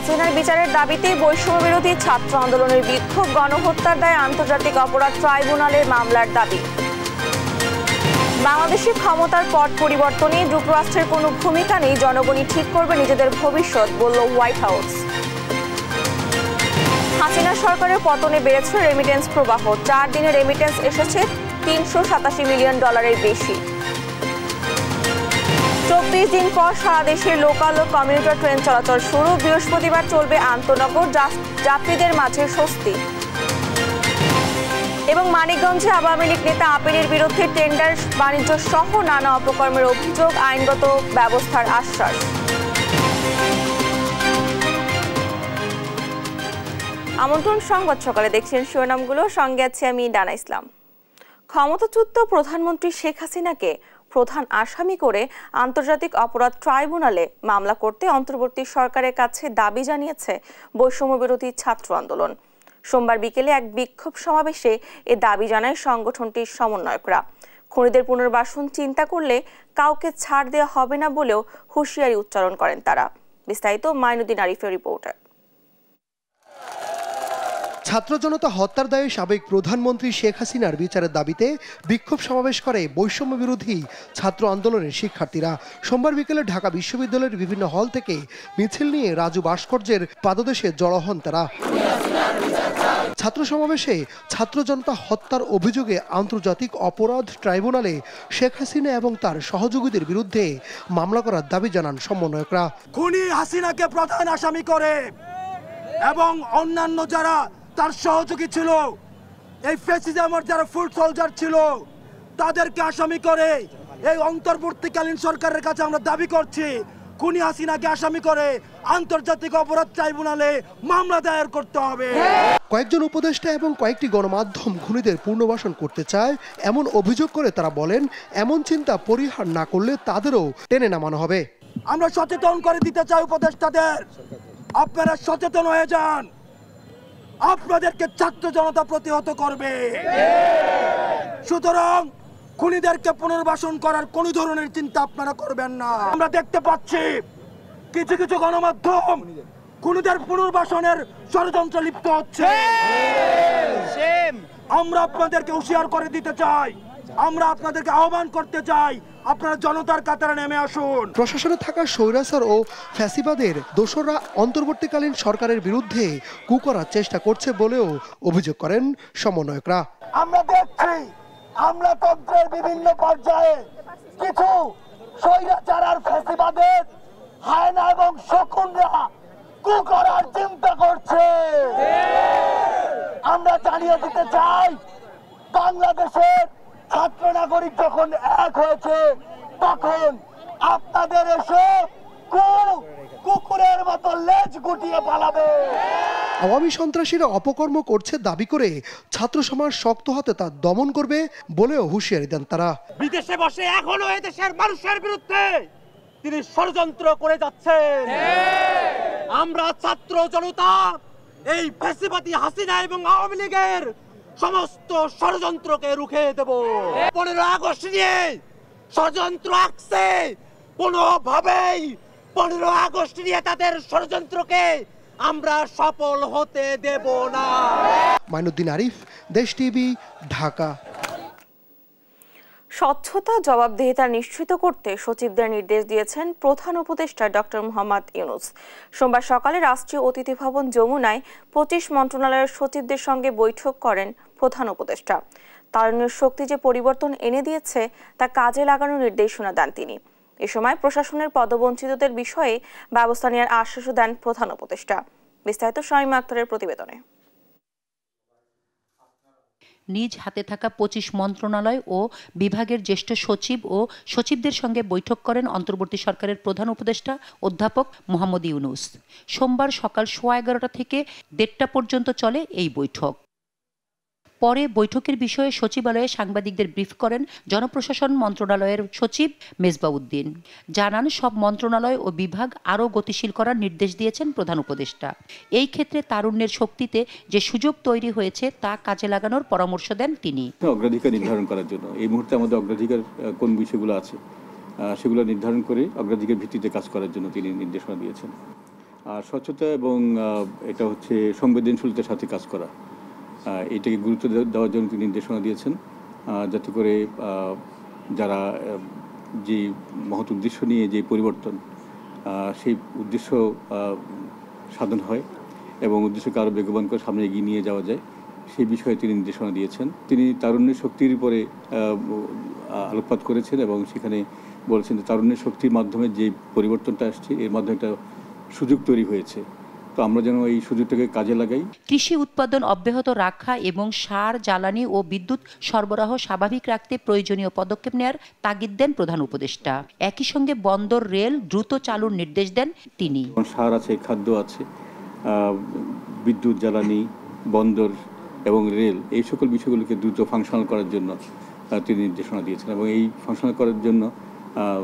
হাসিনার বিচারের দাবিতে বৈষম্য বিরোধী ছাত্র আন্দোলনের বিক্ষোভ গণহত্যার দায় আন্তর্জাতিক অপরাধ ট্রাইব্যুনালের মামলার দাবি বাংলাদেশে ক্ষমতার পট পরিবর্তনে যুক্তরাষ্ট্রের কোনো ভূমিকা নেই জনগণই ঠিক করবে নিজেদের ভবিষ্যৎ বলল হোয়াইট হাউস হাসিনা সরকারের পতনে বেড়েছে রেমিটেন্স প্রবাহ চার দিনে রেমিটেন্স এসেছে তিনশো সাতাশি মিলিয়ন ডলারের বেশি চব্বিশ দিন পর সারা দেশে লোকাল ও কমিউটার ট্রেন চলাচল শুরু বৃহস্পতিবার চলবে আন্তনগর যাত্রীদের মাঝে স্বস্তি এবং মানিকগঞ্জে আওয়ামী লীগ নেতা আপেলের বিরুদ্ধে টেন্ডার বাণিজ্য সহ নানা অপকর্মের অভিযোগ আইনগত ব্যবস্থার আশ্বাস আমন্ত্রণ সংবাদ সকালে দেখছেন শিরোনামগুলো সঙ্গে আছি আমি ডানা ইসলাম ক্ষমতাচ্যুত প্রধানমন্ত্রী শেখ হাসিনাকে প্রধান আসামি করে আন্তর্জাতিক অপরাধ ট্রাইব্যুনালে মামলা করতে অন্তর্বর্তী সরকারের কাছে দাবি জানিয়েছে বৈষম্যবিরোধী ছাত্র আন্দোলন সোমবার বিকেলে এক বিক্ষোভ সমাবেশে এ দাবি জানায় সংগঠনটির সমন্বয়করা খুনিদের পুনর্বাসন চিন্তা করলে কাউকে ছাড় দেওয়া হবে না বলেও হুঁশিয়ারি উচ্চারণ করেন তারা বিস্তারিত মাইনুদ্দিন আরিফের রিপোর্টার ছাত্র জনতা হত্যার দায়ে সাবেক প্রধানমন্ত্রী শেখ হাসিনার বিচারের দাবিতে বিক্ষোভ সমাবেশ করে বৈষম্য বিরোধী ছাত্র আন্দোলনের শিক্ষার্থীরা সোমবার বিকেলে ঢাকা বিশ্ববিদ্যালয়ের বিভিন্ন হল থেকে মিছিল নিয়ে রাজু ভাস্কর্যের পাদদেশে জড়ো হন তারা ছাত্র সমাবেশে ছাত্র জনতা হত্যার অভিযোগে আন্তর্জাতিক অপরাধ ট্রাইব্যুনালে শেখ হাসিনা এবং তার সহযোগীদের বিরুদ্ধে মামলা করার দাবি জানান সমন্বয়করা খুনি হাসিনাকে প্রধান আসামি করে এবং অন্যান্য যারা তার সহযোগী ছিল এই ফেসিজামের যারা ফুল সোলজার ছিল তাদেরকে আসামি করে এই অন্তর্বর্তীকালীন সরকারের কাছে আমরা দাবি করছি খুনি হাসিনাকে আসামি করে আন্তর্জাতিক অপরাধ ট্রাইব্যুনালে মামলা দায়ের করতে হবে কয়েকজন উপদেষ্টা এবং কয়েকটি গণমাধ্যম খুনিদের পুনর্বাসন করতে চায় এমন অভিযোগ করে তারা বলেন এমন চিন্তা পরিহার না করলে তাদেরও টেনে নামানো হবে আমরা সচেতন করে দিতে চাই উপদেষ্টাদের আপনারা সচেতন হয়ে যান আপনাদেরকে ছাত্র জনতা প্রতিহত করবে সুতরাং খুনিদেরকে পুনর্বাসন করার কোন ধরনের চিন্তা আপনারা করবেন না আমরা দেখতে পাচ্ছি কিছু কিছু গণমাধ্যম খুনিদের পুনর্বাসনের ষড়যন্ত্র লিপ্ত হচ্ছে আমরা আপনাদেরকে হুশিয়ার করে দিতে চাই আমরা আপনাদেরকে আহ্বান করতে চাই আপনারা জনতার কাতারে নেমে আসুন প্রশাসনে থাকা স্বৈরাচার ও ফ্যাসিবাদের দোসররা অন্তর্বর্তীকালীন সরকারের বিরুদ্ধে কু করার চেষ্টা করছে বলেও অভিযোগ করেন সমন্বয়করা আমরা দেখছি আমলাতন্ত্রের বিভিন্ন পর্যায়ে কিছু স্বৈরাচার আর ফ্যাসিবাদের হায়না এবং শকুনরা কু করার চিন্তা করছে আমরা জানিয়ে দিতে চাই বাংলাদেশের ছাত্র নাগরিক যখন এক হয়েছে তখন আপনাদের এসে কুকুরের মতো লেজ গুটিয়ে পালাবে আওয়ামী সন্ত্রাসীরা অপকর্ম করছে দাবি করে ছাত্র সমাজ শক্ত হাতে তা দমন করবে বলেও হুঁশিয়ারি দেন তারা বিদেশে বসে এখনো দেশের মানুষের বিরুদ্ধে তিনি ষড়যন্ত্র করে যাচ্ছেন হ্যাঁ। আমরা ছাত্র জনতা এই ফেসিবাদী হাসিনা এবং আওয়ামী লীগের সমস্ত ষড়যন্ত্রকে রুখে দেব পনেরো আগস্ট নিয়ে ষড়যন্ত্র আঁকছে কোনোভাবেই পনেরো আগস্ট নিয়ে তাদের ষড়যন্ত্রকে আমরা সফল হতে দেব না মাইনুদ্দিন আরিফ দেশ টিভি ঢাকা স্বচ্ছতা জবাবদিহিতা নিশ্চিত করতে সচিবদের নির্দেশ দিয়েছেন প্রধান উপদেষ্টা ডক্টর মোহাম্মদ ইউনুস সোমবার সকালে রাষ্ট্রীয় অতিথি ভবন যমুনায় পঁচিশ মন্ত্রণালয়ের সচিবদের সঙ্গে বৈঠক করেন প্রধান উপদেষ্টা তারুণ্যের শক্তি যে পরিবর্তন এনে দিয়েছে তা কাজে লাগানোর নির্দেশনা দেন তিনি এ সময় প্রশাসনের পদবঞ্চিতদের বিষয়ে ব্যবস্থা নেওয়ার আশ্বাসও দেন প্রধান উপদেষ্টা বিস্তারিত শাহিমা আক্তারের প্রতিবেদনে নিজ হাতে থাকা পঁচিশ মন্ত্রণালয় ও বিভাগের জ্যেষ্ঠ সচিব ও সচিবদের সঙ্গে বৈঠক করেন অন্তর্বর্তী সরকারের প্রধান উপদেষ্টা অধ্যাপক মোহাম্মদ ইউনুস সোমবার সকাল সোয়া এগারোটা থেকে দেড়টা পর্যন্ত চলে এই বৈঠক পরে বৈঠকের বিষয়ে সচিবালয়ে সাংবাদিকদের ব্রিফ করেন জনপ্রশাসন মন্ত্রণালয়ের সচিব মেজবাউদ্দিন জানান সব মন্ত্রণালয় ও বিভাগ আরও গতিশীল করার নির্দেশ দিয়েছেন প্রধান উপদেষ্টা এই ক্ষেত্রে তারুণ্যের শক্তিতে যে সুযোগ তৈরি হয়েছে তা কাজে লাগানোর পরামর্শ দেন তিনি অগ্রাধিকার নির্ধারণ করার জন্য এই মুহূর্তে আমাদের অগ্রাধিকার কোন বিষয়গুলো আছে সেগুলো নির্ধারণ করে অগ্রাধিকার ভিত্তিতে কাজ করার জন্য তিনি নির্দেশনা দিয়েছেন আর স্বচ্ছতা এবং এটা হচ্ছে সংবেদনশীলতার সাথে কাজ করা এটাকে গুরুত্ব দেওয়ার জন্য তিনি নির্দেশনা দিয়েছেন যাতে করে যারা যে মহৎ উদ্দেশ্য নিয়ে যে পরিবর্তন সেই উদ্দেশ্য সাধন হয় এবং উদ্দেশ্যকে আরও বেগবান করে সামনে এগিয়ে নিয়ে যাওয়া যায় সেই বিষয়ে তিনি নির্দেশনা দিয়েছেন তিনি তারুণ্যের শক্তির উপরে আলোকপাত করেছেন এবং সেখানে বলেছেন যে তারুণ্যের শক্তির মাধ্যমে যে পরিবর্তনটা আসছে এর মাধ্যমে একটা সুযোগ তৈরি হয়েছে তো আমরা যেন এই থেকে কাজে লাগাই কৃষি উৎপাদন অব্যাহত রাখা এবং সার জ্বালানি ও বিদ্যুৎ সরবরাহ স্বাভাবিক রাখতে প্রয়োজনীয় পদক্ষেপ নেয়ার তাগিদ দেন প্রধান উপদেষ্টা একই সঙ্গে বন্দর রেল দ্রুত চালুর নির্দেশ দেন তিনি সার আছে খাদ্য আছে বিদ্যুৎ জ্বালানি বন্দর এবং রেল এই সকল বিষয়গুলোকে দ্রুত ফাংশনাল করার জন্য তিনি নির্দেশনা দিয়েছেন এবং এই ফাংশনাল করার জন্য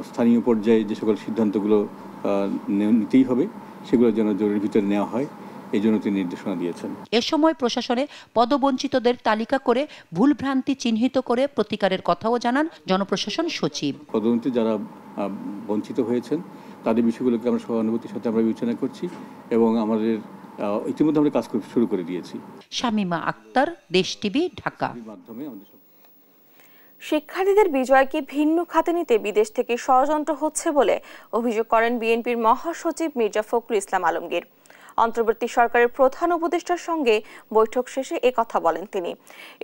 স্থানীয় পর্যায়ে যে সকল সিদ্ধান্তগুলো নিতেই হবে সেগুলো যেন জরুরি ভিতরে নেওয়া হয় এই জন্য তিনি নির্দেশনা দিয়েছেন এ সময় প্রশাসনে পদবঞ্চিতদের তালিকা করে ভুলভ্রান্তি চিহ্নিত করে প্রতিকারের কথাও জানান জনপ্রশাসন সচিব পদবঞ্চিত যারা বঞ্চিত হয়েছেন তাদের বিষয়গুলোকে আমরা সহানুভূতির সাথে আমরা বিবেচনা করছি এবং আমাদের ইতিমধ্যে আমরা কাজ শুরু করে দিয়েছি শামিমা আক্তার দেশ টিভি ঢাকা মাধ্যমে আমাদের শিক্ষার্থীদের বিজয়কে ভিন্ন খাতে নিতে বিদেশ থেকে ষড়যন্ত্র হচ্ছে বলে অভিযোগ করেন বিএনপির মহাসচিব মির্জা ফখরুল ইসলাম আলমগীর অন্তর্বর্তী সরকারের প্রধান উপদেষ্টার সঙ্গে বৈঠক শেষে এ কথা বলেন তিনি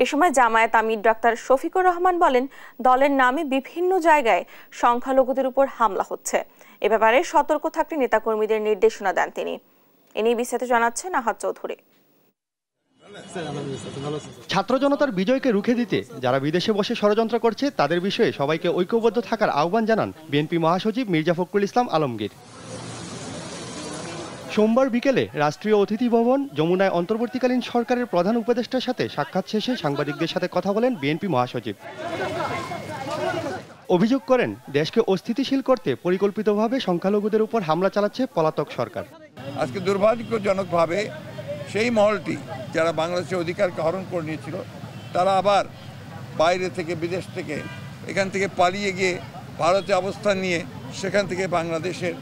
এ সময় জামায়াত আমির ডাক্তার শফিকুর রহমান বলেন দলের নামে বিভিন্ন জায়গায় সংখ্যালঘুদের উপর হামলা হচ্ছে এ ব্যাপারে সতর্ক থাকতে নেতাকর্মীদের নির্দেশনা দেন তিনি এ নিয়ে বিস্তারিত জানাচ্ছেন আহাদ চৌধুরী ছাত্র জনতার বিজয়কে রুখে দিতে যারা বিদেশে বসে ষড়যন্ত্র করছে তাদের বিষয়ে সবাইকে ঐক্যবদ্ধ থাকার আহ্বান জানান বিএনপি মহাসচিব মির্জা ফখরুল ইসলাম আলমগীর সোমবার বিকেলে রাষ্ট্রীয় অতিথি ভবন যমুনায় অন্তর্বর্তীকালীন সরকারের প্রধান উপদেষ্টার সাথে সাক্ষাৎ শেষে সাংবাদিকদের সাথে কথা বলেন বিএনপি মহাসচিব অভিযোগ করেন দেশকে অস্থিতিশীল করতে পরিকল্পিতভাবে সংখ্যালঘুদের উপর হামলা চালাচ্ছে পলাতক সরকার আজকে দুর্ভাগ্যজনকভাবে সেই মহলটি যারা বাংলাদেশের অধিকারকে হরণ করে নিয়েছিল তারা আবার বাইরে থেকে বিদেশ থেকে এখান থেকে পালিয়ে গিয়ে ভারতে অবস্থান নিয়ে সেখান থেকে বাংলাদেশের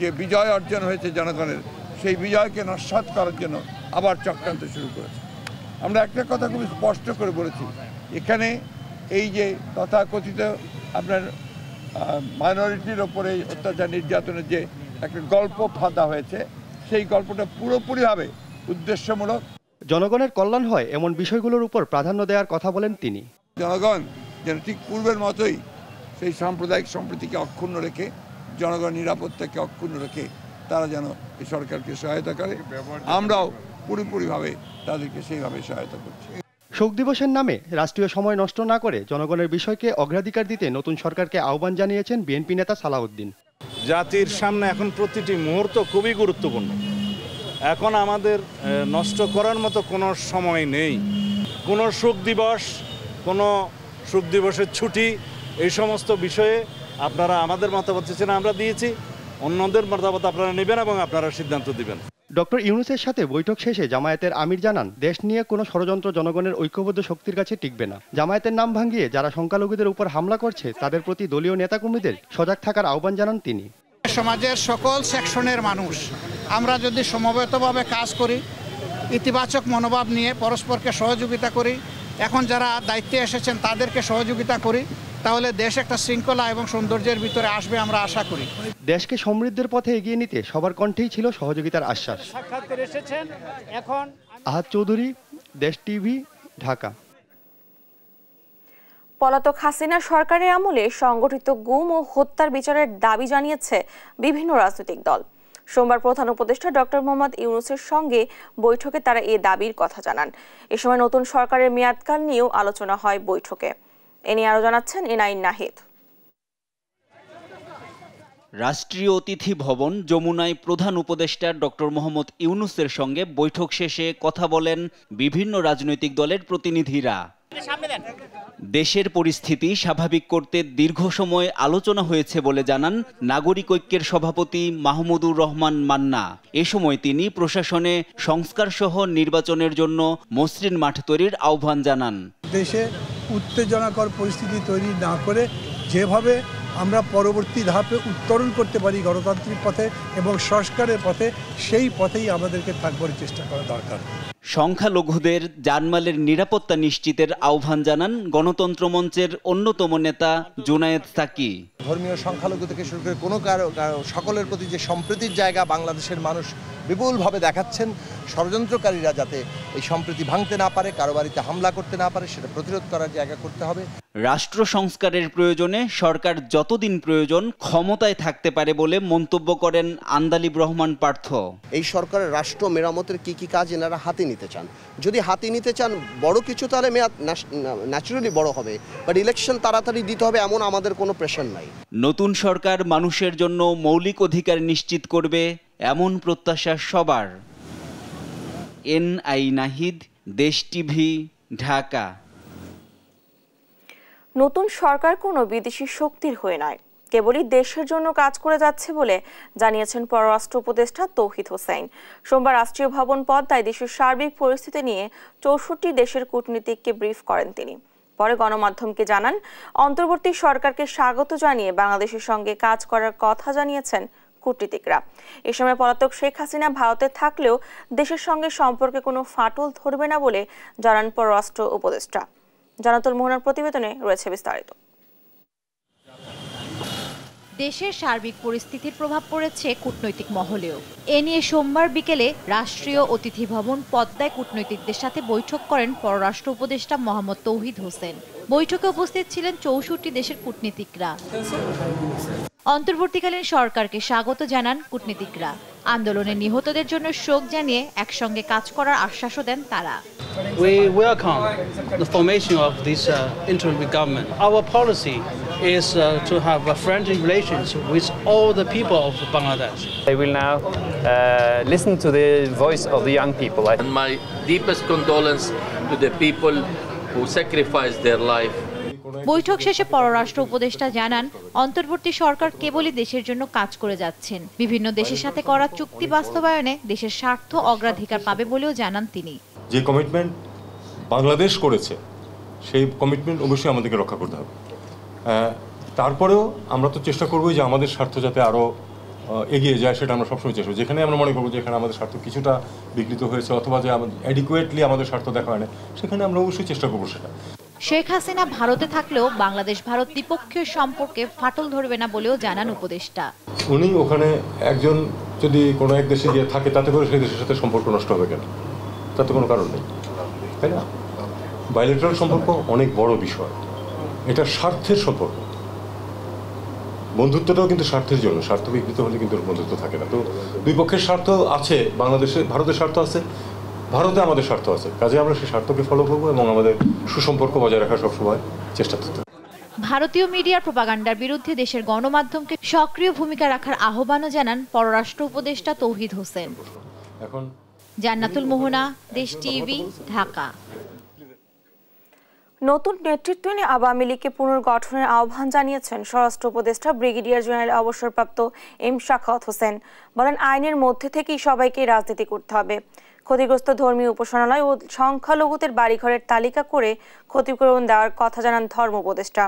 যে বিজয় অর্জন হয়েছে জনগণের সেই বিজয়কে নস্বাত করার জন্য আবার চক্রান্ত শুরু করেছে আমরা একটা কথা খুবই স্পষ্ট করে বলেছি এখানে এই যে তথাকথিত আপনার মাইনরিটির ওপরে অত্যাচার নির্যাতনের যে একটা গল্প ফাঁদা হয়েছে সেই গল্পটা পুরোপুরিভাবে উদ্দেশ্যমূলক জনগণের কল্যাণ হয় এমন বিষয়গুলোর উপর প্রাধান্য দেওয়ার কথা বলেন তিনি জনগণ যেন ঠিক পূর্বের মতোই সেই সাম্প্রদায়িক সম্প্রীতিকে অক্ষুণ্ণ রেখে জনগণ নিরাপত্তাকে অক্ষুণ্ণ রেখে তারা যেন এই সরকারকে সহায়তা করে আমরাও পুরোপুরিভাবে তাদেরকে সেইভাবে সহায়তা করছি শোক দিবসের নামে রাষ্ট্রীয় সময় নষ্ট না করে জনগণের বিষয়কে অগ্রাধিকার দিতে নতুন সরকারকে আহ্বান জানিয়েছেন বিএনপি নেতা সালাউদ্দিন জাতির সামনে এখন প্রতিটি মুহূর্ত খুবই গুরুত্বপূর্ণ এখন আমাদের নষ্ট করার মতো কোনো সময় নেই কোনো সুখ দিবস কোনো সুখ দিবসের ছুটি এই সমস্ত বিষয়ে আপনারা আমাদের মতামত চেয়েছেন আমরা দিয়েছি অন্যদের মতামত আপনারা নেবেন এবং আপনারা সিদ্ধান্ত দিবেন ডক্টর ইউনুসের সাথে বৈঠক শেষে জামায়াতের আমির জানান দেশ নিয়ে কোনো ষড়যন্ত্র জনগণের ঐক্যবদ্ধ শক্তির কাছে টিকবে না জামায়াতের নাম ভাঙিয়ে যারা সংখ্যালঘুদের উপর হামলা করছে তাদের প্রতি দলীয় নেতাকর্মীদের সজাগ থাকার আহ্বান জানান তিনি সমাজের সকল সেকশনের মানুষ আমরা যদি সমবেতভাবে কাজ করি ইতিবাচক মনোভাব নিয়ে পরস্পরকে সহযোগিতা করি এখন যারা দায়িত্বে এসেছেন তাদেরকে সহযোগিতা করি তাহলে দেশ একটা শৃঙ্খলা এবং সৌন্দর্যের ভিতরে আসবে আমরা আশা করি দেশকে সমৃদ্ধের পথে এগিয়ে নিতে সবার কণ্ঠেই ছিল সহযোগিতার আশ্বাস এখন আহাদ চৌধুরী দেশ টিভি ঢাকা পলাতক হাসিনা সরকারের আমলে সংগঠিত গুম ও হত্যার বিচারের দাবি জানিয়েছে বিভিন্ন রাজনৈতিক দল সোমবার প্রধান উপদেষ্টা ডক্টর মোহাম্মদ ইউনুসের সঙ্গে বৈঠকে তারা এ দাবির কথা জানান এ সময় নতুন সরকারের মেয়াদকাল নিয়েও আলোচনা হয় বৈঠকে এ নিয়ে আরও জানাচ্ছেন এনআইন নাহিদ রাষ্ট্রীয় অতিথি ভবন যমুনায় প্রধান উপদেষ্টা ডক্টর মোহাম্মদ ইউনুসের সঙ্গে বৈঠক শেষে কথা বলেন বিভিন্ন রাজনৈতিক দলের প্রতিনিধিরা দেশের পরিস্থিতি স্বাভাবিক করতে দীর্ঘ সময় আলোচনা হয়েছে বলে জানান নাগরিক ঐক্যের সভাপতি মাহমুদুর রহমান মান্না এ সময় তিনি প্রশাসনে সংস্কারসহ নির্বাচনের জন্য মসৃণ মাঠ তৈরির আহ্বান জানান দেশে উত্তেজনাকর পরিস্থিতি তৈরি না করে যেভাবে আমরা পরবর্তী ধাপে উত্তরণ করতে পারি গণতান্ত্রিক পথে এবং সংস্কারের পথে সেই পথেই আমাদেরকে থাকবার চেষ্টা করা দরকার সংখ্যালঘুদের জানমালের নিরাপত্তা নিশ্চিতের আহ্বান জানান গণতন্ত্র মঞ্চের অন্যতম নেতা জুনায়েদ সাকি ধর্মীয় সংখ্যালঘু থেকে শুরু করে কোনো কারো সকলের প্রতি যে সম্প্রীতির জায়গা বাংলাদেশের মানুষ বিপুলভাবে দেখাচ্ছেন ষড়যন্ত্রকারীরা যাতে এই সম্প্রীতি ভাঙতে না পারে কারো বাড়িতে হামলা করতে না পারে সেটা প্রতিরোধ করার জায়গা করতে হবে রাষ্ট্র সংস্কারের প্রয়োজনে সরকার যত কতদিন প্রয়োজন ক্ষমতায় থাকতে পারে বলে মন্তব্য করেন আন্দালিব রহমান পার্থ এই সরকারের রাষ্ট্র মেরামতের কি কি কাজ এনারা হাতে নিতে চান যদি হাতে নিতে চান বড় কিছু তাহলে মেয়াদ ন্যাচুরালি বড় হবে বাট ইলেকশন তাড়াতাড়ি দিতে হবে এমন আমাদের কোনো প্রেশার নাই নতুন সরকার মানুষের জন্য মৌলিক অধিকার নিশ্চিত করবে এমন প্রত্যাশা সবার এন আই নাহিদ দেশ টিভি ঢাকা নতুন সরকার কোনো বিদেশি শক্তির হয়ে নয় কেবলই দেশের জন্য কাজ করে যাচ্ছে বলে জানিয়েছেন পররাষ্ট্র উপদেষ্টা তৌহিদ হোসেন সোমবার রাষ্ট্রীয় ভবন পদ্মায় দেশের সার্বিক পরিস্থিতি নিয়ে চৌষট্টি দেশের কূটনীতিককে ব্রিফ করেন তিনি পরে গণমাধ্যমকে জানান অন্তর্বর্তী সরকারকে স্বাগত জানিয়ে বাংলাদেশের সঙ্গে কাজ করার কথা জানিয়েছেন কূটনীতিকরা এ সময় পলাতক শেখ হাসিনা ভারতে থাকলেও দেশের সঙ্গে সম্পর্কে কোনো ফাটল ধরবে না বলে জানান পররাষ্ট্র উপদেষ্টা জানাতুল মোহনার প্রতিবেদনে রয়েছে বিস্তারিত দেশের সার্বিক পরিস্থিতির প্রভাব পড়েছে কূটনৈতিক মহলেও এ নিয়ে সোমবার বিকেলে রাষ্ট্রীয় অতিথি ভবন পদ্মায় কূটনৈতিকদের সাথে বৈঠক করেন পররাষ্ট্র উপদেষ্টা মোহাম্মদ তৌহিদ হোসেন বৈঠকে উপস্থিত ছিলেন চৌষট্টি দেশের কূটনীতিকরা অন্তর্বর্তীকালীন সরকারকে স্বাগত জানান কূটনীতিকরা আন্দোলনে নিহতদের জন্য শোক জানিয়ে একসঙ্গে কাজ করার আশ্বাসও দেন তারা We welcome the formation of this uh, interim government. Our policy is uh, to have a friendly relations with all the people of Bangladesh. I will now uh, listen to the voice of the young people. And my deepest condolence to the people who sacrificed their life বৈঠক শেষে পররাষ্ট্র উপদেষ্টা জানান অন্তর্বর্তী সরকার কেবলই দেশের জন্য কাজ করে যাচ্ছেন বিভিন্ন দেশের সাথে করা চুক্তি বাস্তবায়নে দেশের স্বার্থ অগ্রাধিকার পাবে বলেও জানান তিনি যে কমিটমেন্ট বাংলাদেশ করেছে সেই কমিটমেন্ট অবশ্যই আমাদেরকে রক্ষা করতে হবে তারপরেও আমরা তো চেষ্টা করবো যে আমাদের স্বার্থ যাতে আরও এগিয়ে যায় সেটা আমরা সবসময় চেষ্টা যেখানে আমরা মনে করবো যেখানে আমাদের স্বার্থ কিছুটা বিকৃত হয়েছে অথবা যে আমাদের অ্যাডিকুয়েটলি আমাদের স্বার্থ দেখা হয় না সেখানে আমরা অবশ্যই চেষ্টা করবো সেটা শেখ হাসিনা ভারতে থাকলেও বাংলাদেশ ভারত দ্বিপক্ষীয় সম্পর্কে ফাটল ধরবে না বলেও জানান উপদেষ্টা উনি ওখানে একজন যদি কোনো এক দেশে গিয়ে থাকে তাতে করে সেই দেশের সাথে সম্পর্ক নষ্ট হবে কেন তাতে কোনো কারণ নেই তাই না বাইলেটারাল সম্পর্ক অনেক বড় বিষয় এটা স্বার্থের সম্পর্ক বন্ধুত্বটাও কিন্তু স্বার্থের জন্য স্বার্থ বিকৃত হলে কিন্তু বন্ধুত্ব থাকে না তো দুই পক্ষের স্বার্থ আছে বাংলাদেশের ভারতের স্বার্থ আছে ভারতে আমাদের স্বার্থ আছে কাজে আমরা সেই স্বার্থকে ফলো করবো এবং আমাদের সুসম্পর্ক বজায় রাখার সবসময় চেষ্টা করতে ভারতীয় মিডিয়ার প্রপাগান্ডার বিরুদ্ধে দেশের গণমাধ্যমকে সক্রিয় ভূমিকা রাখার আহ্বানও জানান পররাষ্ট্র উপদেষ্টা তৌহিদ হোসেন এখন জান্নাতুল মোহনা দেশ টিভি ঢাকা নতুন নেতৃত্ব নিয়ে আওয়ামী লীগকে পুনর্গঠনের আহ্বান জানিয়েছেন স্বরাষ্ট্র উপদেষ্টা ব্রিগেডিয়ার জেনারেল অবসরপ্রাপ্ত এম শাখাওয়াত হোসেন বলেন আইনের মধ্যে থেকেই সবাইকে রাজনীতি করতে হবে ক্ষতিগ্রস্ত ধর্মীয় উপাসনালয় ও সংখ্যালঘুদের বাড়িঘরের তালিকা করে ক্ষতিপূরণ দেওয়ার কথা জানান ধর্ম উপদেষ্টা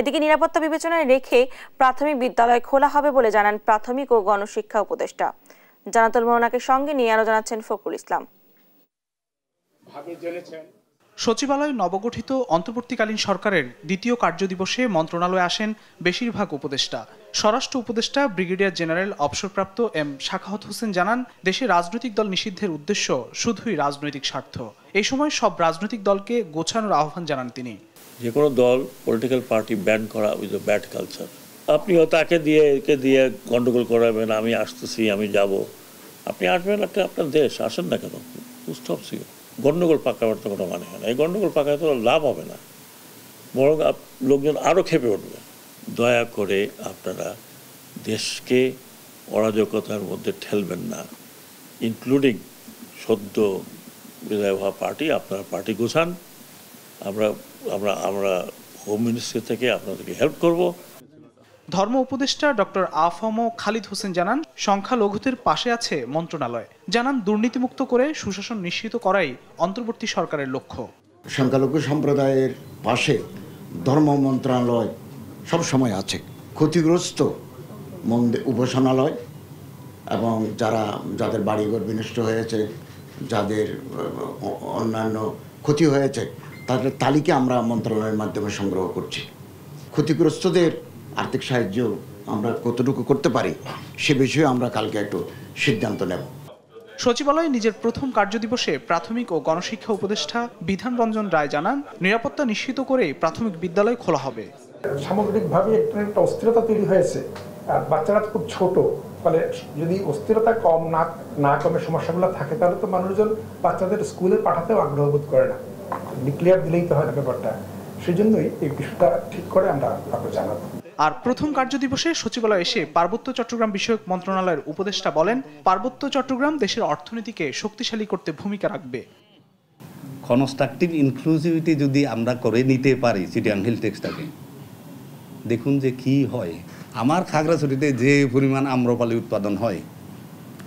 এদিকে নিরাপত্তা বিবেচনায় রেখে প্রাথমিক বিদ্যালয় খোলা হবে বলে জানান প্রাথমিক ও গণশিক্ষা উপদেষ্টা জানাতুল মোহনাকে সঙ্গে নিয়ে আরো জানাচ্ছেন ফকরুল ইসলাম জেনেছেন সচিবালয়ে নবগঠিত অন্তর্বর্তীকালীন সরকারের দ্বিতীয় কার্যদিবসে মন্ত্রণালয়ে আসেন বেশিরভাগ উপদেষ্টা স্বরাষ্ট্র উপদেষ্টা ব্রিগেডিয়ার জেনারেল অবসরপ্রাপ্ত এম শাখাহত হোসেন জানান দেশে রাজনৈতিক দল নিষিদ্ধের উদ্দেশ্য শুধুই রাজনৈতিক স্বার্থ এই সময় সব রাজনৈতিক দলকে গোছানোর আহ্বান জানান তিনি যে কোনো দল পলিটিক্যাল পার্টি ব্যান করা উইথ ব্যাড কালচার আপনিও তাকে দিয়ে একে দিয়ে গন্ডগোল করাবেন আমি আসতেছি আমি যাব আপনি আসবেন একটা আপনার দেশ আসেন না কেন স্টপস গণ্ডগোল পাকা তো কোনো মানে হয় না এই গণ্ডগোল পাকায় তো লাভ হবে না বরং লোকজন আরও খেপে উঠবে দয়া করে আপনারা দেশকে অরাজকতার মধ্যে ঠেলবেন না ইনক্লুডিং সদ্য বিদায় হওয়া পার্টি আপনারা পার্টি গোছান আমরা আমরা আমরা হোম মিনিস্ট্রি থেকে আপনাদেরকে হেল্প করব ধর্ম উপদেষ্টা ডক্টর আফম খালিদ হোসেন জানান সংখ্যালঘুদের পাশে আছে মন্ত্রণালয় জানান দুর্নীতিমুক্ত করে সুশাসন নিশ্চিত করাই অন্তর্বর্তী সরকারের লক্ষ্য সংখ্যালঘু সম্প্রদায়ের পাশে ধর্ম মন্ত্রণালয় সবসময় আছে ক্ষতিগ্রস্ত উপাসনালয় এবং যারা যাদের বাড়িঘর বিনষ্ট হয়েছে যাদের অন্যান্য ক্ষতি হয়েছে তাদের তালিকা আমরা মন্ত্রণালয়ের মাধ্যমে সংগ্রহ করছি ক্ষতিগ্রস্তদের আর্থিক সাহায্য আমরা কতটুকু করতে পারি সে বিষয়ে আমরা কালকে একটু সিদ্ধান্ত নেব সচিবালয়ে নিজের প্রথম কার্যদিবসে প্রাথমিক ও গণশিক্ষা উপদেষ্টা বিধান রঞ্জন রায় জানান নিরাপত্তা নিশ্চিত করে প্রাথমিক বিদ্যালয় খোলা হবে সামগ্রিকভাবে একটা অস্থিরতা তৈরি হয়েছে আর বাচ্চারা খুব ছোট ফলে যদি অস্থিরতা কম না না কমে সমস্যাগুলো থাকে তাহলে তো মানুষজন বাচ্চাদের স্কুলে পাঠাতেও আগ্রহ বোধ করে না ডিক্লেয়ার দিলেই তো হয় না ব্যাপারটা সেই জন্যই এই বিষয়টা ঠিক করে আমরা আপনার জানাবো আর প্রথম কার্যদিবসে সচিবালয় এসে পার্বত্য চট্টগ্রাম বিষয়ক মন্ত্রণালয়ের উপদেষ্টা বলেন পার্বত্য চট্টগ্রাম দেশের অর্থনীতিকে শক্তিশালী করতে ভূমিকা রাখবে কনস্ট্রাকটিভ ইনক্লুসিভিটি যদি আমরা করে নিতে পারি সিটিয়াং হিল টেক্সটাকে দেখুন যে কি হয় আমার খাগড়াছড়িতে যে পরিমাণ আম্রপালি উৎপাদন হয়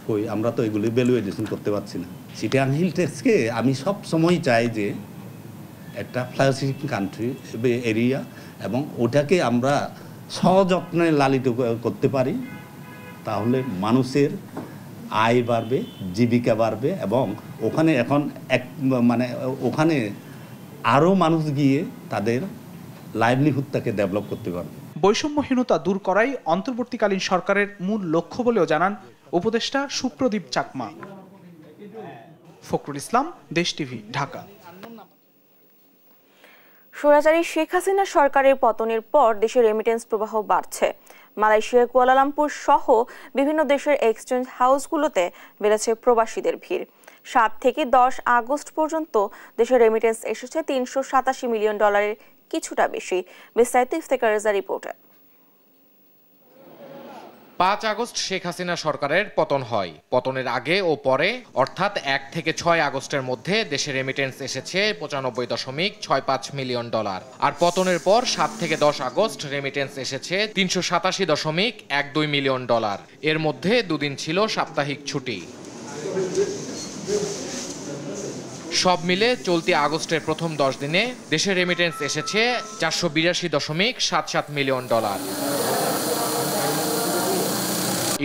কই আমরা তো এগুলি ভ্যালু এডিশন করতে পারছি না সিটিয়াং হিল টেক্সকে আমি সব সময় চাই যে একটা ফ্লাসিং কান্ট্রি এরিয়া এবং ওটাকে আমরা সযত্নে লালিত করতে পারি তাহলে মানুষের আয় বাড়বে জীবিকা বাড়বে এবং ওখানে এখন এক মানে ওখানে আরও মানুষ গিয়ে তাদের লাইভলিহুডটাকে ডেভেলপ করতে পারবে বৈষম্যহীনতা দূর করাই অন্তর্বর্তীকালীন সরকারের মূল লক্ষ্য বলেও জানান উপদেষ্টা সুপ্রদীপ চাকমা ফখরুল ইসলাম দেশ টিভি ঢাকা স্বৈরাচারী শেখ হাসিনা সরকারের পতনের পর দেশের রেমিটেন্স প্রবাহ বাড়ছে মালয়েশিয়ার কুয়ালালামপুর সহ বিভিন্ন দেশের এক্সচেঞ্জ হাউসগুলোতে বেড়েছে প্রবাসীদের ভিড় সাত থেকে দশ আগস্ট পর্যন্ত দেশের রেমিটেন্স এসেছে তিনশো সাতাশি মিলিয়ন ডলারের কিছুটা বেশি বিস্তারিত ইফতেকারেজা রিপোর্টার পাঁচ আগস্ট শেখ হাসিনা সরকারের পতন হয় পতনের আগে ও পরে অর্থাৎ এক থেকে ছয় আগস্টের মধ্যে দেশে রেমিটেন্স এসেছে পঁচানব্বই দশমিক ছয় পাঁচ মিলিয়ন ডলার আর পতনের পর সাত থেকে দশ আগস্ট রেমিটেন্স এসেছে তিনশো সাতাশি দশমিক এক দুই মিলিয়ন ডলার এর মধ্যে দুদিন ছিল সাপ্তাহিক ছুটি সব মিলে চলতি আগস্টের প্রথম দশ দিনে দেশের রেমিটেন্স এসেছে চারশো বিরাশি দশমিক সাত সাত মিলিয়ন ডলার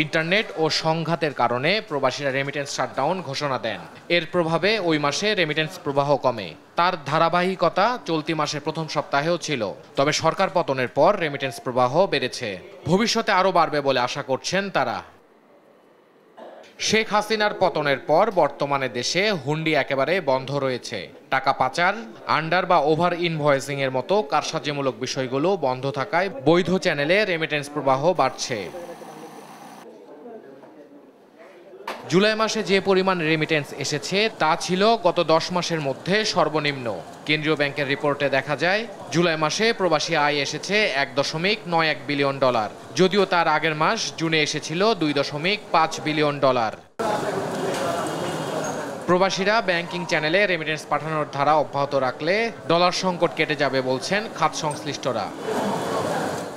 ইন্টারনেট ও সংঘাতের কারণে প্রবাসীরা রেমিটেন্স শাটডাউন ঘোষণা দেন এর প্রভাবে ওই মাসে রেমিটেন্স প্রবাহ কমে তার ধারাবাহিকতা চলতি মাসের প্রথম সপ্তাহেও ছিল তবে সরকার পতনের পর রেমিটেন্স প্রবাহ বেড়েছে ভবিষ্যতে আরও বাড়বে বলে আশা করছেন তারা শেখ হাসিনার পতনের পর বর্তমানে দেশে হুন্ডি একেবারে বন্ধ রয়েছে টাকা পাচার আন্ডার বা ওভার ইনভয়েসিং এর মতো কারসাজিমূলক বিষয়গুলো বন্ধ থাকায় বৈধ চ্যানেলে রেমিটেন্স প্রবাহ বাড়ছে জুলাই মাসে যে পরিমাণ রেমিটেন্স এসেছে তা ছিল গত দশ মাসের মধ্যে সর্বনিম্ন কেন্দ্রীয় ব্যাংকের রিপোর্টে দেখা যায় জুলাই মাসে প্রবাসী আয় এসেছে এক দশমিক নয় এক বিলিয়ন ডলার যদিও তার আগের মাস জুনে এসেছিল দুই দশমিক পাঁচ বিলিয়ন ডলার প্রবাসীরা ব্যাংকিং চ্যানেলে রেমিটেন্স পাঠানোর ধারা অব্যাহত রাখলে ডলার সংকট কেটে যাবে বলছেন খাত সংশ্লিষ্টরা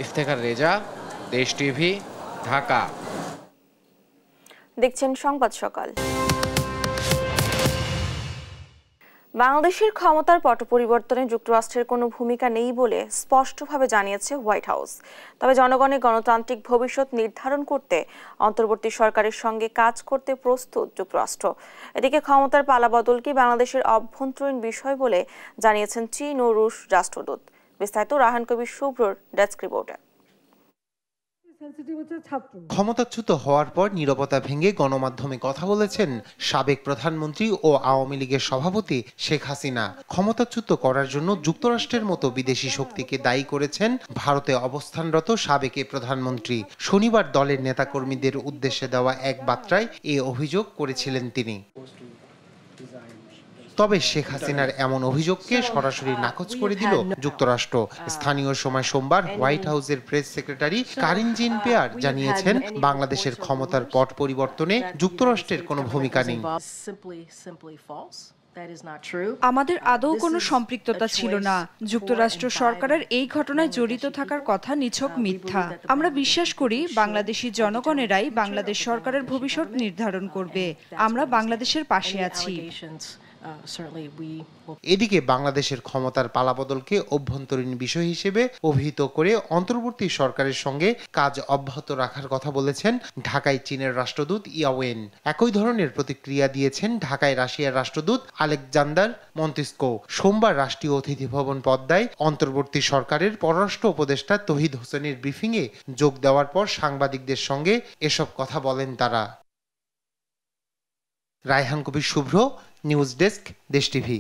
ইফতেখার রেজা দেশ টিভি ঢাকা দেখছেন সংবাদ সকাল বাংলাদেশের ক্ষমতার পট পরিবর্তনে যুক্তরাষ্ট্রের কোনো ভূমিকা নেই বলে স্পষ্টভাবে জানিয়েছে হোয়াইট হাউস তবে জনগণের গণতান্ত্রিক ভবিষ্যৎ নির্ধারণ করতে অন্তর্বর্তী সরকারের সঙ্গে কাজ করতে প্রস্তুত যুক্তরাষ্ট্র এদিকে ক্ষমতার পালাবদলকে বাংলাদেশের অভ্যন্তরীণ বিষয় বলে জানিয়েছেন চীন ও রুশ রাষ্ট্রদূত বিস্তারিত রাহান কবির শুভ্রর ডেস্ক রিপোর্টে ক্ষমতাচ্যুত হওয়ার পর নিরবতা ভেঙে গণমাধ্যমে কথা বলেছেন সাবেক প্রধানমন্ত্রী ও আওয়ামী লীগের সভাপতি শেখ হাসিনা ক্ষমতাচ্যুত করার জন্য যুক্তরাষ্ট্রের মতো বিদেশি শক্তিকে দায়ী করেছেন ভারতে অবস্থানরত সাবেক প্রধানমন্ত্রী শনিবার দলের নেতাকর্মীদের উদ্দেশ্যে দেওয়া এক বার্তায় এ অভিযোগ করেছিলেন তিনি তবে শেখ হাসিনার এমন অভিযোগকে সরাসরি uh, নাকচ করে দিল যুক্তরাষ্ট্র uh, স্থানীয় সময় সোমবার হোয়াইট হাউসের press secretary Karine uh, Jean Pierre জানিয়েছেন বাংলাদেশের ক্ষমতার পট পরিবর্তনে যুক্তরাষ্ট্রের কোনো ভূমিকা নেই আমাদের আদৌ কোনো সম্পৃক্ততা ছিল না যুক্তরাষ্ট্র সরকারের এই ঘটনায় জড়িত থাকার কথা নিছক মিথ্যা আমরা বিশ্বাস করি বাংলাদেশি জনগণেরাই বাংলাদেশ সরকারের ভবিষ্যৎ নির্ধারণ করবে আমরা বাংলাদেশের পাশে আছি এদিকে বাংলাদেশের ক্ষমতার পালাবদলকে অভ্যন্তরীণ বিষয় হিসেবে অভিহিত করে অন্তর্বর্তী সরকারের সঙ্গে কাজ অব্যাহত রাখার কথা বলেছেন ঢাকায় চীনের রাষ্ট্রদূত ইয়াওয়েন একই ধরনের প্রতিক্রিয়া দিয়েছেন ঢাকায় রাশিয়ার রাষ্ট্রদূত আলেকজান্ডার মন্তিস্কো সোমবার রাষ্ট্রীয় অতিথি ভবন পদ্মায় অন্তর্বর্তী সরকারের পররাষ্ট্র উপদেষ্টা তহিদ হোসেনের ব্রিফিংয়ে যোগ দেওয়ার পর সাংবাদিকদের সঙ্গে এসব কথা বলেন তারা Raihan Kabir Shuvro news desk Desh TV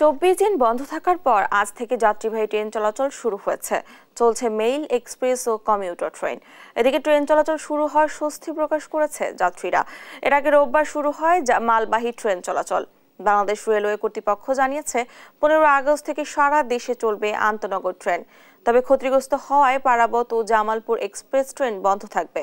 চব্বিশ দিন বন্ধ থাকার পর আজ থেকে যাত্রীবাহী ট্রেন চলাচল শুরু হয়েছে চলছে মেইল এক্সপ্রেস ও কমিউটার ট্রেন এদিকে ট্রেন চলাচল শুরু হওয়ার স্বস্তি প্রকাশ করেছে যাত্রীরা এর আগে রোববার শুরু হয় মালবাহী ট্রেন চলাচল বাংলাদেশ রেলওয়ে কর্তৃপক্ষ জানিয়েছে পনেরো আগস্ট থেকে সারা দেশে চলবে আন্তনগর ট্রেন তবে ক্ষতিগ্রস্ত হওয়ায় পারাবত ও জামালপুর এক্সপ্রেস ট্রেন বন্ধ থাকবে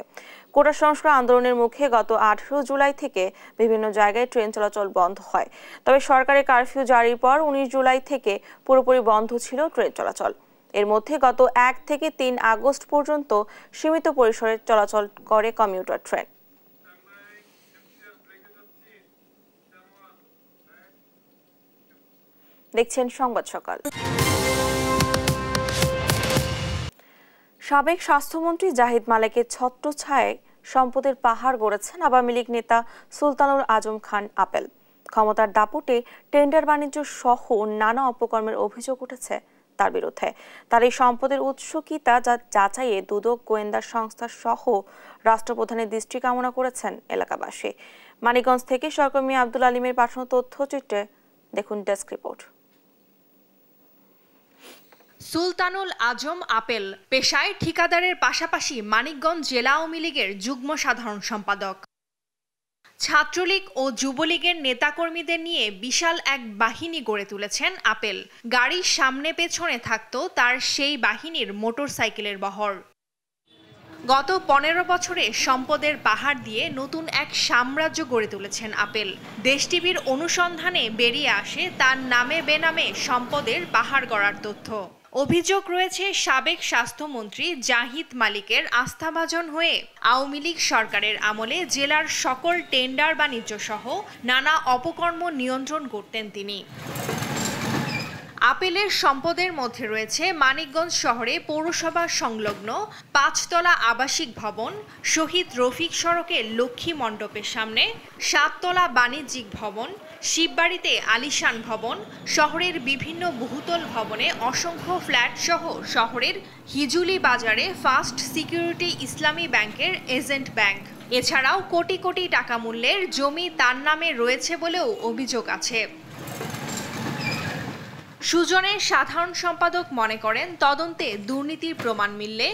কোটা সংস্কার আন্দোলনের মুখে গত আঠেরো জুলাই থেকে বিভিন্ন জায়গায় ট্রেন চলাচল বন্ধ হয় তবে সরকারের কারফিউ জারির পর উনিশ জুলাই থেকে পুরোপুরি বন্ধ ছিল ট্রেন চলাচল এর মধ্যে গত এক থেকে তিন আগস্ট পর্যন্ত সীমিত পরিসরে চলাচল করে কমিউটার ট্রেন দেখছেন সংবাদ সকাল সাবেক স্বাস্থ্যমন্ত্রী জাহিদ মালেকের ছত্র ছায়ে সম্পদের পাহাড় গড়েছেন আওয়ামী লীগ নেতা সুলতানুল আজম খান আপেল ক্ষমতার দাপটে টেন্ডার বাণিজ্য সহ নানা অপকর্মের অভিযোগ উঠেছে তার বিরুদ্ধে তার এই সম্পদের উৎস কি তা যাচাইয়ে দুদক গোয়েন্দা সংস্থা সহ রাষ্ট্রপ্রধানের দৃষ্টি কামনা করেছেন এলাকাবাসী মানিকগঞ্জ থেকে সহকর্মী আব্দুল আলিমের পাঠানো তথ্যচিত্রে দেখুন ডেস্ক রিপোর্ট সুলতানুল আজম আপেল পেশায় ঠিকাদারের পাশাপাশি মানিকগঞ্জ জেলা আওয়ামী লীগের যুগ্ম সাধারণ সম্পাদক ছাত্রলীগ ও যুবলীগের নেতাকর্মীদের নিয়ে বিশাল এক বাহিনী গড়ে তুলেছেন আপেল গাড়ির সামনে পেছনে থাকত তার সেই বাহিনীর মোটরসাইকেলের বহর গত পনেরো বছরে সম্পদের পাহাড় দিয়ে নতুন এক সাম্রাজ্য গড়ে তুলেছেন আপেল দেশ টিভির অনুসন্ধানে বেরিয়ে আসে তার নামে বেনামে সম্পদের পাহাড় গড়ার তথ্য অভিযোগ রয়েছে সাবেক স্বাস্থ্যমন্ত্রী জাহিদ মালিকের আস্থাভাজন হয়ে আওয়ামী লীগ সরকারের আমলে জেলার সকল টেন্ডার বাণিজ্য সহ নানা অপকর্ম নিয়ন্ত্রণ করতেন তিনি আপেলের সম্পদের মধ্যে রয়েছে মানিকগঞ্জ শহরে পৌরসভা সংলগ্ন পাঁচতলা আবাসিক ভবন শহীদ রফিক সড়কের লক্ষ্মী মণ্ডপের সামনে সাততলা বাণিজ্যিক ভবন শিববাড়িতে আলিশান ভবন শহরের বিভিন্ন বহুতল ভবনে অসংখ্য ফ্ল্যাট সহ শহরের হিজুলি বাজারে ফার্স্ট সিকিউরিটি ইসলামী ব্যাংকের এজেন্ট ব্যাংক এছাড়াও কোটি কোটি টাকা মূল্যের জমি তার নামে রয়েছে বলেও অভিযোগ আছে সুজনের সাধারণ সম্পাদক মনে করেন তদন্তে দুর্নীতির প্রমাণ মিললে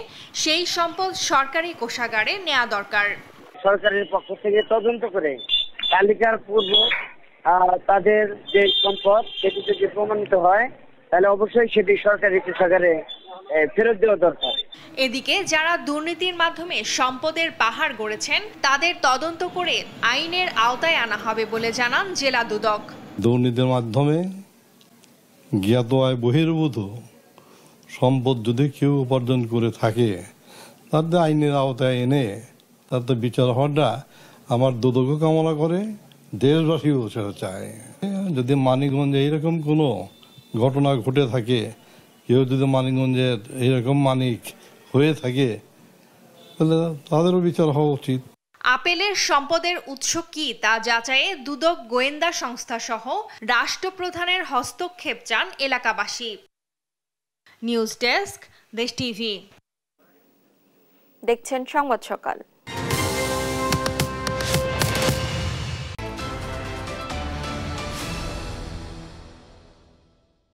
সেই সম্পদ সরকারি কোষাগারে নেওয়া দরকার সরকারের পক্ষ থেকে তদন্ত করে তালিকার পূর্ব তাদের যে সম্পদ সেটি যদি প্রমাণিত হয় তাহলে অবশ্যই সেটি সরকারি পেশাগারে ফেরত দেওয়া দরকার এদিকে যারা দুর্নীতির মাধ্যমে সম্পদের পাহাড় গড়েছেন তাদের তদন্ত করে আইনের আওতায় আনা হবে বলে জানান জেলা দুদক দুর্নীতির মাধ্যমে জ্ঞাত আয় বহির্ভূত সম্পদ যদি কেউ উপার্জন করে থাকে তাদের আইনের আওতায় এনে তো বিচার হওয়াটা আমার দুদকও কামনা করে দেশবাসী সেটা চায় যদি মানিকগঞ্জে এইরকম কোনো ঘটনা ঘটে থাকে কেউ যদি মানিকগঞ্জের এইরকম মানিক হয়ে থাকে তাহলে তাদেরও বিচার হওয়া উচিত আপেলের সম্পদের উৎস কি তা যাচাইয়ে দুদক গোয়েন্দা সংস্থা সহ রাষ্ট্রপ্রধানের হস্তক্ষেপ চান এলাকাবাসী নিউজ ডেস্ক দেশ টিভি দেখছেন সংবাদ সকাল